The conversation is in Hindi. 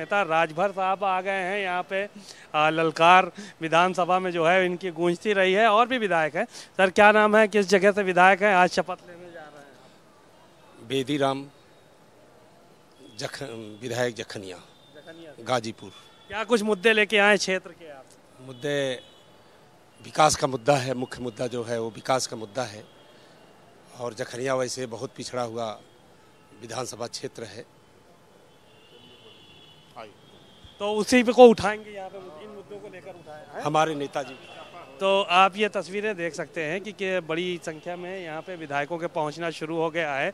नेता राजभर साहब आ गए हैं यहाँ पे आ, ललकार विधानसभा में जो है इनकी गूंजती रही है और भी विधायक हैं सर क्या नाम है किस जगह से विधायक हैं आज शपथ लेने जा रहे हैं बेदी राम जख विधायक जखनिया गाजीपुर क्या कुछ मुद्दे लेके आए क्षेत्र के आप मुद्दे विकास का मुद्दा है मुख्य मुद्दा जो है वो विकास का मुद्दा है और जखनिया वैसे बहुत पिछड़ा हुआ विधानसभा क्षेत्र है उठाई तो उसी पे को उठाएंगे यहाँ पे इन मुद्दों को लेकर उठाए हमारे नेताजी तो आप ये तस्वीरें देख सकते हैं कि, कि बड़ी संख्या में यहाँ पे विधायकों के पहुँचना शुरू हो गया है